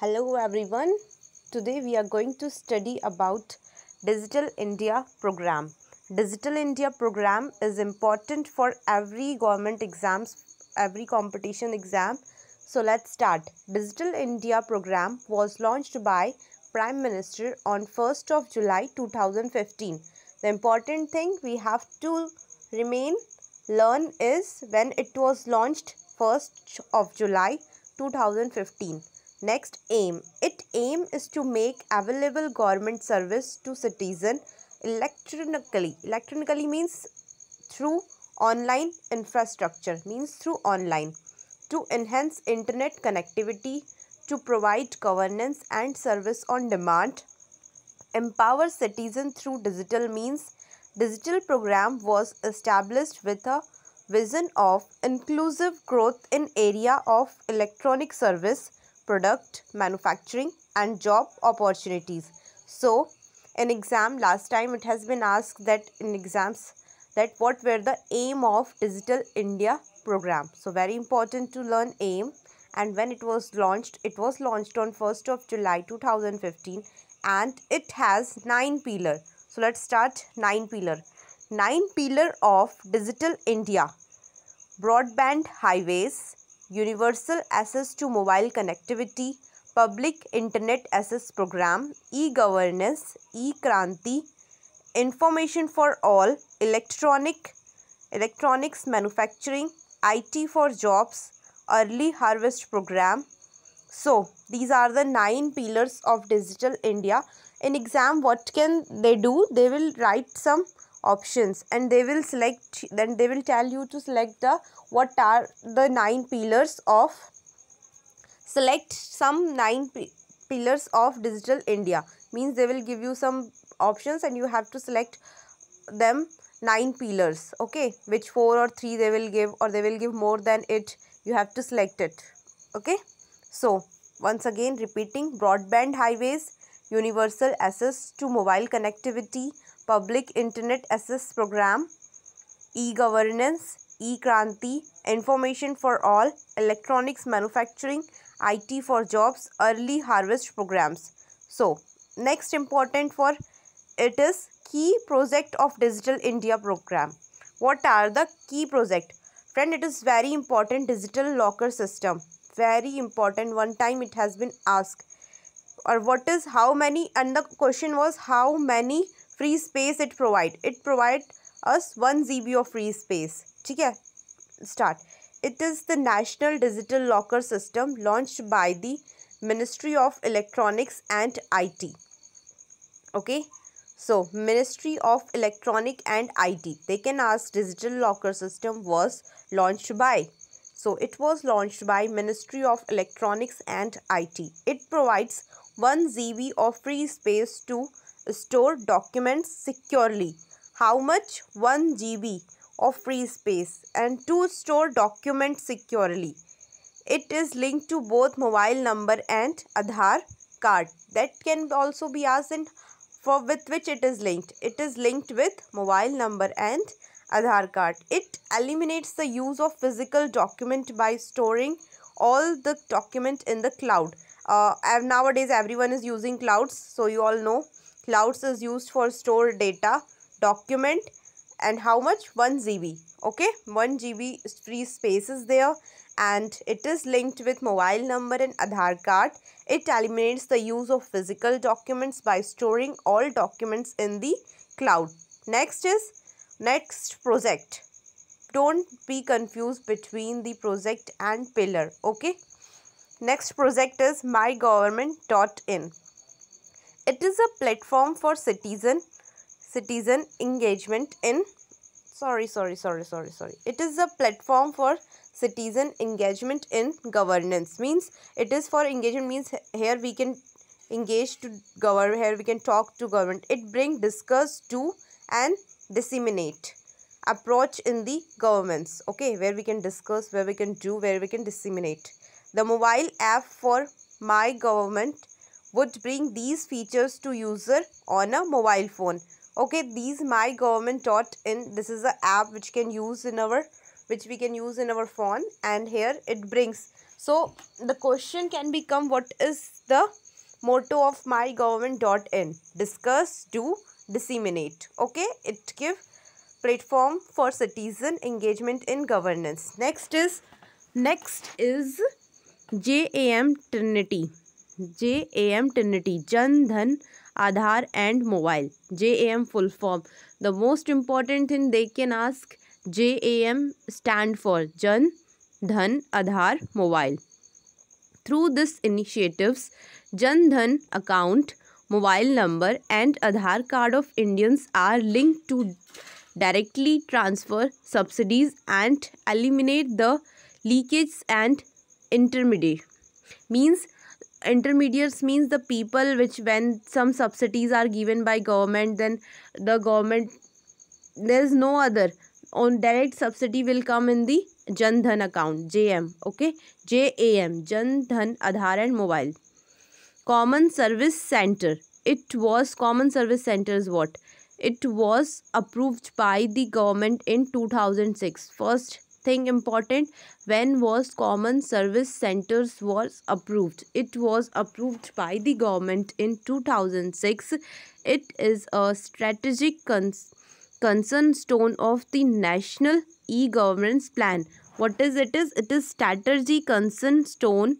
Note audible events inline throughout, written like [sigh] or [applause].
Hello everyone. Today we are going to study about Digital India program. Digital India program is important for every government exams, every competition exam. So let's start. Digital India program was launched by Prime Minister on 1st of July 2015. The important thing we have to remain learn is when it was launched 1st of July 2015. Next, aim. Its aim is to make available government service to citizen electronically. Electronically means through online infrastructure, means through online. To enhance internet connectivity, to provide governance and service on demand, empower citizen through digital means. Digital program was established with a vision of inclusive growth in area of electronic service product manufacturing and job opportunities. So in exam last time it has been asked that in exams that what were the aim of Digital India program. So very important to learn aim and when it was launched it was launched on 1st of July 2015 and it has 9 pillar. So let's start 9 pillar. 9 pillar of Digital India. Broadband highways, universal access to mobile connectivity, public internet access program, e-governance, e-kranti, information for all, electronic, electronics manufacturing, IT for jobs, early harvest program. So these are the nine pillars of digital India. In exam what can they do? They will write some options and they will select then they will tell you to select the what are the nine pillars of select some nine pillars of digital india means they will give you some options and you have to select them nine pillars okay which four or three they will give or they will give more than it you have to select it okay so once again repeating broadband highways universal access to mobile connectivity Public Internet Access Program, e-governance, e-kranti, information for all, electronics manufacturing, IT for jobs, early harvest programs. So, next important for it is key project of Digital India program. What are the key project? Friend, it is very important digital locker system. Very important. One time it has been asked. Or what is how many and the question was how many Free space it provide it provide us one G of free space. Space ठीक it is the national digital locker system launched by the ministry of electronics and it okay so ministry of electronic and it they can ask digital locker system was launched by so it was launched by ministry of electronics and it it provides 1 gb of free space to store documents securely. How much? 1 GB of free space and to store documents securely. It is linked to both mobile number and Aadhaar card. That can also be asked in for with which it is linked. It is linked with mobile number and Aadhaar card. It eliminates the use of physical document by storing all the document in the cloud. Uh, nowadays everyone is using clouds so you all know Clouds is used for store data, document and how much? 1 GB. Okay, 1 GB free space is there and it is linked with mobile number and Aadhaar card. It eliminates the use of physical documents by storing all documents in the cloud. Next is next project. Don't be confused between the project and pillar. Okay. Next project is mygovernment.in. It is a platform for citizen citizen engagement in sorry sorry sorry sorry sorry it is a platform for citizen engagement in governance means it is for engagement means here we can engage to govern here we can talk to government it bring discuss to and disseminate approach in the governments okay where we can discuss where we can do where we can disseminate the mobile app for my government would bring these features to user on a mobile phone okay these my government dot in this is a app which can use in our which we can use in our phone and here it brings so the question can become what is the motto of my government dot in discuss do disseminate okay it give platform for citizen engagement in governance next is next is jam trinity JAM Trinity trinity Jan Dhan Aadhaar and mobile J A M full form the most important thing they can ask J A M stand for Jan through this initiatives Jan Dhan account mobile number and Aadhaar card of Indians are linked to directly transfer subsidies and eliminate the leakage and intermediary means intermediates means the people which when some subsidies are given by government then the government there is no other on direct subsidy will come in the Jan Dhan account JM okay JAM Jan Dhan Aadhar and mobile common service center it was common service Centers what it was approved by the government in 2006 first thing important when was common service centers was approved it was approved by the government in 2006 it is a strategic cons concern stone of the national e-governance plan what is it is it is strategy concern stone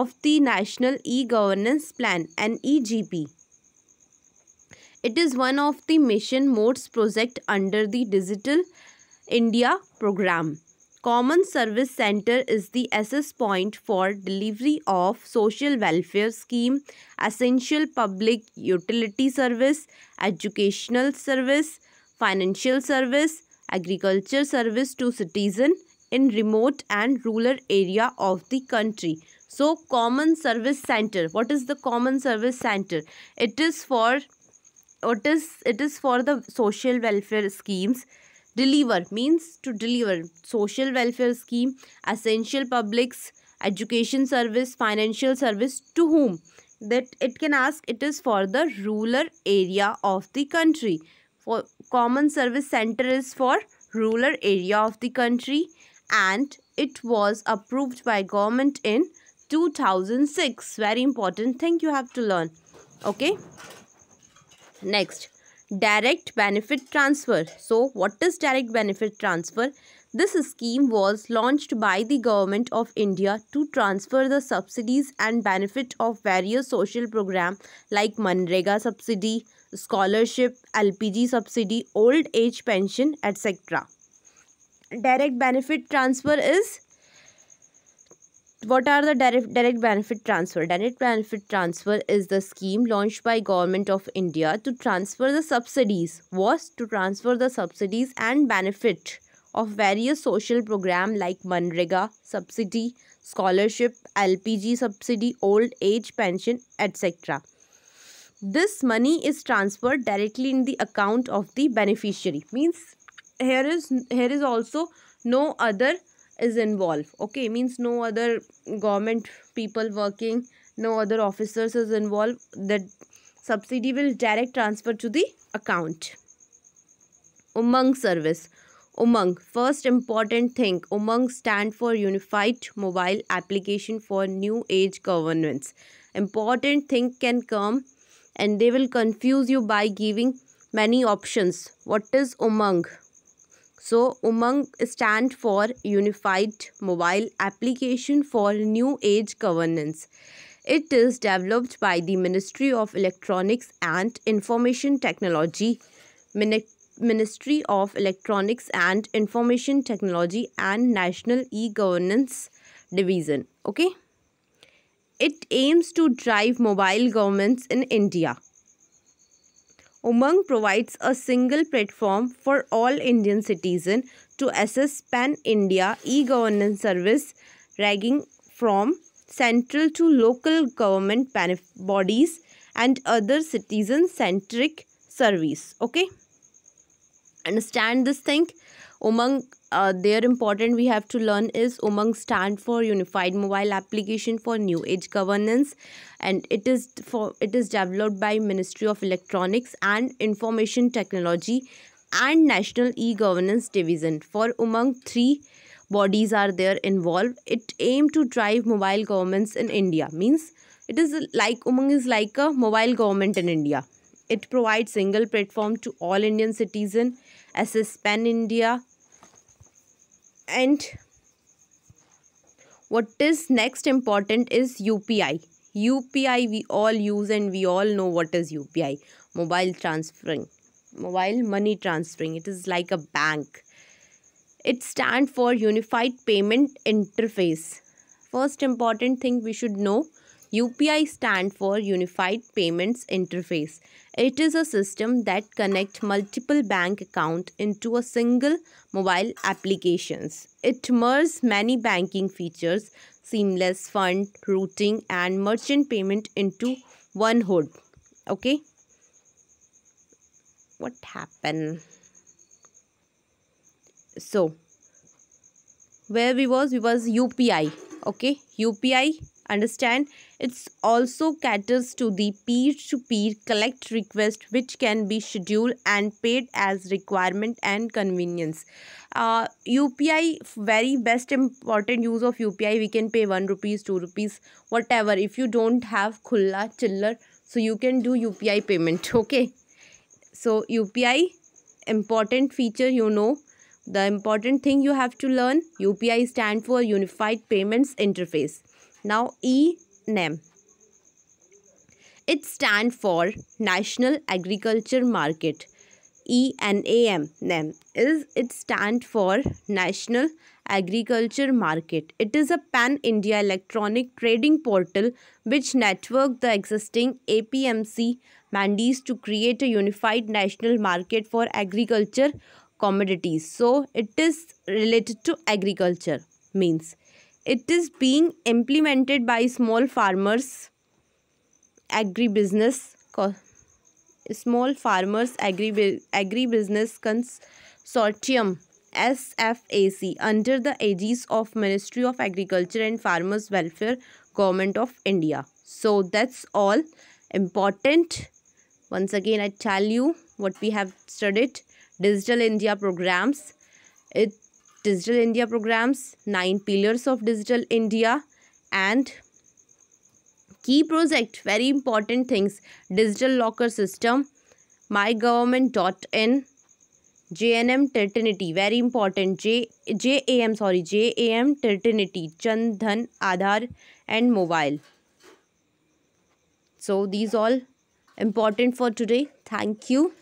of the national e-governance plan egp? it is one of the mission modes project under the digital india program Common Service Center is the access point for delivery of social welfare scheme, essential public utility service, educational service, financial service, agriculture service to citizen in remote and rural area of the country. So common service center. What is the common service center? It is for it is it is for the social welfare schemes deliver means to deliver social welfare scheme essential publics education service financial service to whom that it can ask it is for the rural area of the country for common service center is for rural area of the country and it was approved by government in 2006 very important thing you have to learn okay next direct benefit transfer so what is direct benefit transfer this scheme was launched by the government of india to transfer the subsidies and benefit of various social program like manrega subsidy scholarship lpg subsidy old age pension etc direct benefit transfer is what are the direct, direct benefit transfer direct benefit transfer is the scheme launched by government of india to transfer the subsidies was to transfer the subsidies and benefit of various social program like manrega subsidy scholarship lpg subsidy old age pension etc this money is transferred directly in the account of the beneficiary means here is here is also no other is involved okay means no other government people working no other officers is involved that subsidy will direct transfer to the account umang service umang first important thing umang stand for unified mobile application for new age governance important thing can come and they will confuse you by giving many options what is umang so Umang stand for Unified Mobile Application for New Age Governance. It is developed by the Ministry of Electronics and Information Technology, Ministry of Electronics and Information Technology and National E-Governance Division. Okay. It aims to drive mobile governments in India. Umang provides a single platform for all Indian citizens to access pan-India e-governance service ranging from central to local government bodies and other citizen-centric service. Okay? Understand this thing? Umang uh, are important we have to learn is Umang stand for Unified Mobile Application for New Age Governance, and it is for it is developed by Ministry of Electronics and Information Technology and National E-Governance Division. For Umang, three bodies are there involved. It aim to drive mobile governments in India. Means it is like Umang is like a mobile government in India. It provides single platform to all Indian citizen, a pan India and what is next important is UPI. UPI we all use and we all know what is UPI. Mobile transferring. Mobile money transferring. It is like a bank. It stands for Unified Payment Interface. First important thing we should know UPI stand for Unified Payments Interface. It is a system that connects multiple bank accounts into a single mobile applications. It merges many banking features, seamless fund routing and merchant payment into one hood. Okay. What happened? So, where we was, we was UPI. Okay, UPI Understand? It's also caters to the peer-to-peer -peer collect request which can be scheduled and paid as requirement and convenience. Uh, UPI, very best important use of UPI. We can pay 1 rupees, 2 rupees, whatever. If you don't have khulla, chiller, so you can do UPI payment. [laughs] Okay. So UPI, important feature you know. The important thing you have to learn, UPI stand for Unified Payments Interface. Now E-NEM. It stands for National Agriculture Market. E NEM is it stand for National Agriculture Market. It is a pan-India electronic trading portal which network the existing APMC mandis to create a unified national market for agriculture commodities. So it is related to agriculture means it is being implemented by small farmers agribusiness small farmers agri agribusiness consortium SFAC under the aegis of Ministry of Agriculture and Farmers Welfare Government of India. So that's all important. Once again I tell you what we have studied digital India programs. It Digital India programs, 9 pillars of Digital India and key project, very important things, Digital Locker System, mygovernment.in, JNM Tertinity, very important, J, JAM, sorry, JAM Tertinity, Chandhan, Aadhar and Mobile. So these all important for today. Thank you.